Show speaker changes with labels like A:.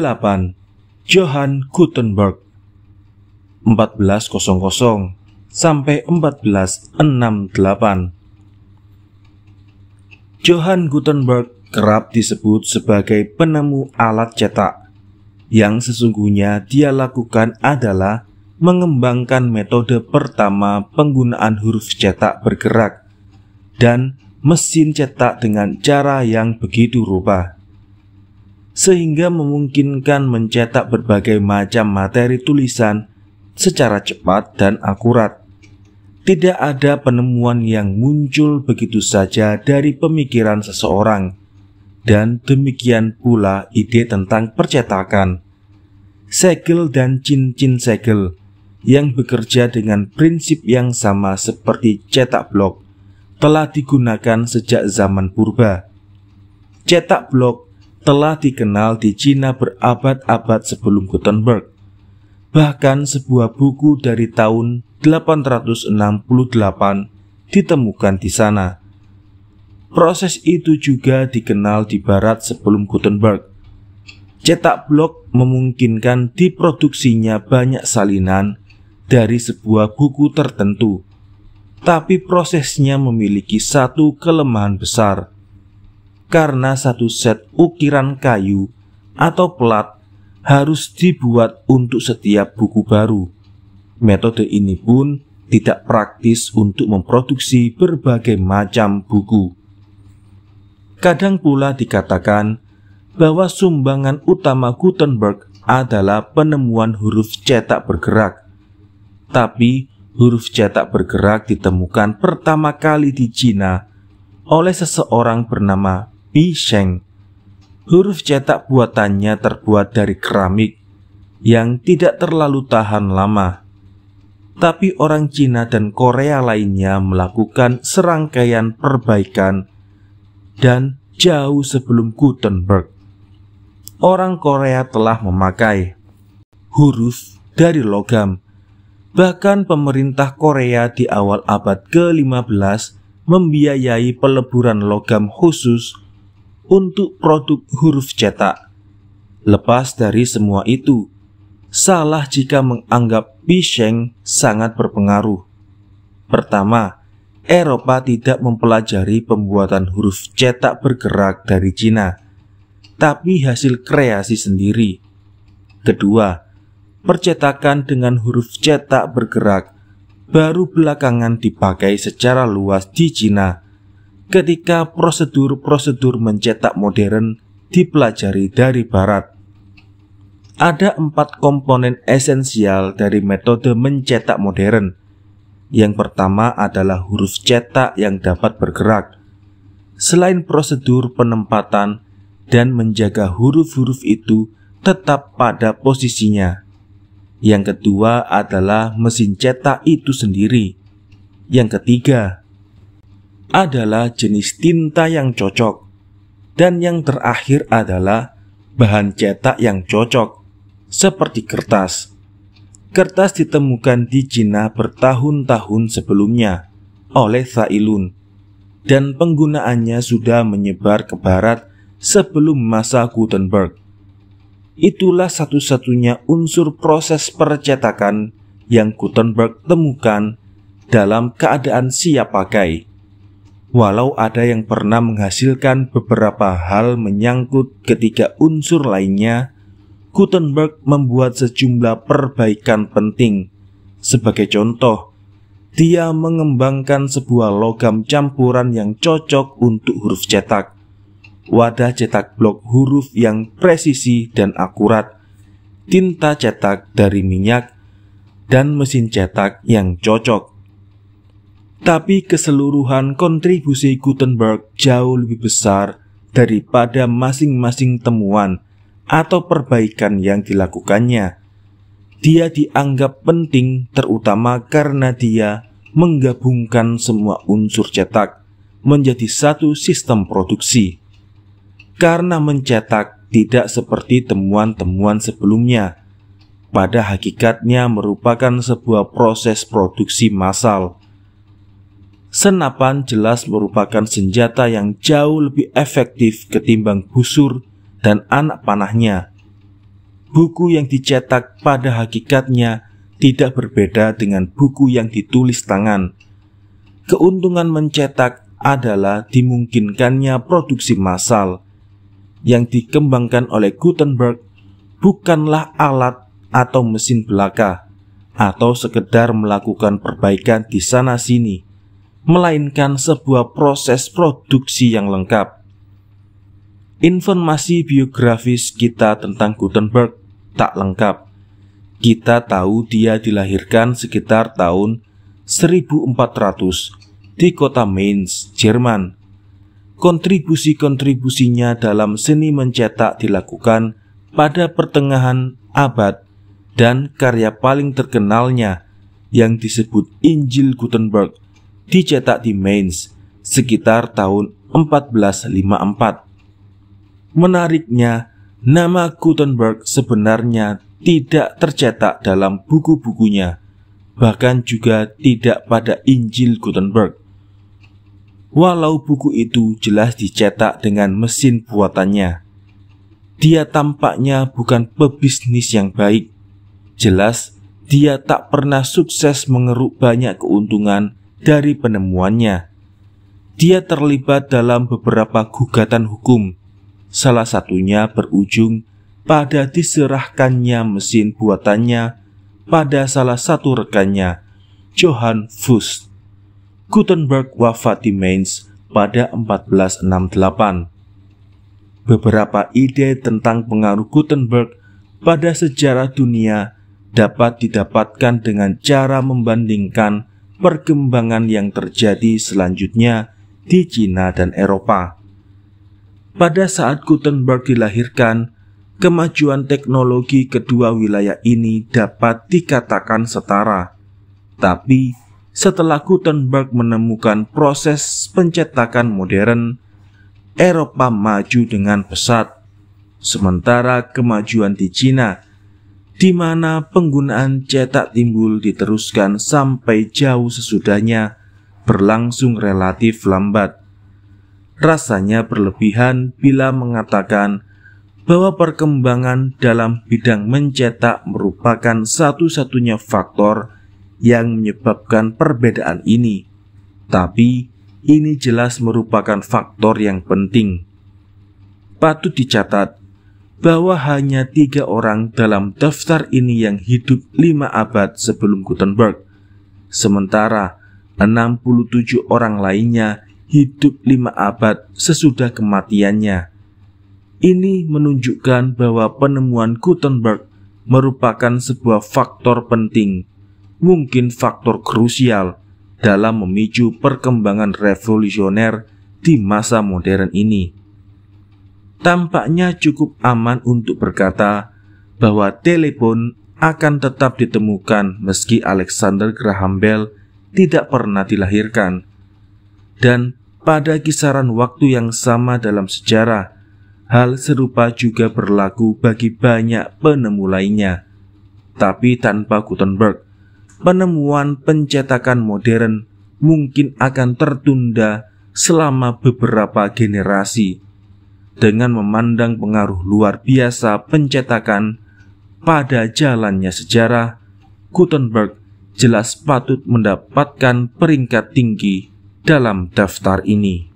A: 8. Johann Gutenberg 1400 sampai 1468. Johann Gutenberg kerap disebut sebagai penemu alat cetak. Yang sesungguhnya dia lakukan adalah mengembangkan metode pertama penggunaan huruf cetak bergerak dan mesin cetak dengan cara yang begitu rupa sehingga memungkinkan mencetak berbagai macam materi tulisan secara cepat dan akurat. Tidak ada penemuan yang muncul begitu saja dari pemikiran seseorang, dan demikian pula ide tentang percetakan. Segel dan cincin segel yang bekerja dengan prinsip yang sama seperti cetak blok telah digunakan sejak zaman purba. Cetak blok telah dikenal di Cina berabad-abad sebelum Gutenberg. Bahkan sebuah buku dari tahun 868 ditemukan di sana. Proses itu juga dikenal di barat sebelum Gutenberg. Cetak blok memungkinkan diproduksinya banyak salinan dari sebuah buku tertentu, tapi prosesnya memiliki satu kelemahan besar – karena satu set ukiran kayu atau pelat harus dibuat untuk setiap buku baru. Metode ini pun tidak praktis untuk memproduksi berbagai macam buku. Kadang pula dikatakan bahwa sumbangan utama Gutenberg adalah penemuan huruf cetak bergerak. Tapi huruf cetak bergerak ditemukan pertama kali di Cina oleh seseorang bernama Sheng. Huruf cetak buatannya terbuat dari keramik yang tidak terlalu tahan lama. Tapi orang Cina dan Korea lainnya melakukan serangkaian perbaikan dan jauh sebelum Gutenberg. Orang Korea telah memakai huruf dari logam. Bahkan pemerintah Korea di awal abad ke-15 membiayai peleburan logam khusus untuk produk huruf cetak. Lepas dari semua itu, salah jika menganggap Bisheng sangat berpengaruh. Pertama, Eropa tidak mempelajari pembuatan huruf cetak bergerak dari Cina, tapi hasil kreasi sendiri. Kedua, percetakan dengan huruf cetak bergerak baru belakangan dipakai secara luas di Cina ketika prosedur-prosedur mencetak modern dipelajari dari Barat. Ada empat komponen esensial dari metode mencetak modern. Yang pertama adalah huruf cetak yang dapat bergerak. Selain prosedur penempatan dan menjaga huruf-huruf itu tetap pada posisinya. Yang kedua adalah mesin cetak itu sendiri. Yang ketiga adalah jenis tinta yang cocok. Dan yang terakhir adalah bahan cetak yang cocok, seperti kertas. Kertas ditemukan di Cina bertahun-tahun sebelumnya oleh Thailun dan penggunaannya sudah menyebar ke barat sebelum masa Gutenberg. Itulah satu-satunya unsur proses percetakan yang Gutenberg temukan dalam keadaan siap pakai walau ada yang pernah menghasilkan beberapa hal menyangkut ketiga unsur lainnya, Gutenberg membuat sejumlah perbaikan penting. Sebagai contoh, dia mengembangkan sebuah logam campuran yang cocok untuk huruf cetak, wadah cetak blok huruf yang presisi dan akurat, tinta cetak dari minyak, dan mesin cetak yang cocok tapi keseluruhan kontribusi Gutenberg jauh lebih besar daripada masing-masing temuan atau perbaikan yang dilakukannya. Dia dianggap penting terutama karena dia menggabungkan semua unsur cetak menjadi satu sistem produksi. Karena mencetak tidak seperti temuan-temuan sebelumnya, pada hakikatnya merupakan sebuah proses produksi massal senapan jelas merupakan senjata yang jauh lebih efektif ketimbang busur dan anak panahnya. Buku yang dicetak pada hakikatnya tidak berbeda dengan buku yang ditulis tangan. Keuntungan mencetak adalah dimungkinkannya produksi massal yang dikembangkan oleh Gutenberg bukanlah alat atau mesin belaka atau sekedar melakukan perbaikan di sana-sini melainkan sebuah proses produksi yang lengkap. Informasi biografis kita tentang Gutenberg tak lengkap. Kita tahu dia dilahirkan sekitar tahun 1400 di kota Mainz, Jerman. Kontribusi-kontribusinya dalam seni mencetak dilakukan pada pertengahan abad dan karya paling terkenalnya yang disebut Injil Gutenberg dicetak di Mainz sekitar tahun 1454. Menariknya, nama Gutenberg sebenarnya tidak tercetak dalam buku-bukunya, bahkan juga tidak pada Injil Gutenberg. Walau buku itu jelas dicetak dengan mesin buatannya, dia tampaknya bukan pebisnis yang baik. Jelas, dia tak pernah sukses mengeruk banyak keuntungan dari penemuannya. Dia terlibat dalam beberapa gugatan hukum, salah satunya berujung pada diserahkannya mesin buatannya pada salah satu rekannya, Johann Fust. Gutenberg wafat di Mainz pada 1468. Beberapa ide tentang pengaruh Gutenberg pada sejarah dunia dapat didapatkan dengan cara membandingkan perkembangan yang terjadi selanjutnya di Cina dan Eropa. Pada saat Gutenberg dilahirkan, kemajuan teknologi kedua wilayah ini dapat dikatakan setara. Tapi, setelah Gutenberg menemukan proses pencetakan modern, Eropa maju dengan pesat, sementara kemajuan di Cina di mana penggunaan cetak timbul diteruskan sampai jauh sesudahnya berlangsung relatif lambat. Rasanya berlebihan bila mengatakan bahwa perkembangan dalam bidang mencetak merupakan satu-satunya faktor yang menyebabkan perbedaan ini. Tapi ini jelas merupakan faktor yang penting. Patut dicatat bahwa hanya tiga orang dalam daftar ini yang hidup lima abad sebelum Gutenberg, sementara 67 orang lainnya hidup lima abad sesudah kematiannya. Ini menunjukkan bahwa penemuan Gutenberg merupakan sebuah faktor penting, mungkin faktor krusial dalam memicu perkembangan revolusioner di masa modern ini tampaknya cukup aman untuk berkata bahwa telepon akan tetap ditemukan meski Alexander Graham Bell tidak pernah dilahirkan. Dan pada kisaran waktu yang sama dalam sejarah, hal serupa juga berlaku bagi banyak penemu lainnya. Tapi tanpa Gutenberg, penemuan pencetakan modern mungkin akan tertunda selama beberapa generasi dengan memandang pengaruh luar biasa pencetakan pada jalannya sejarah, Gutenberg jelas patut mendapatkan peringkat tinggi dalam daftar ini.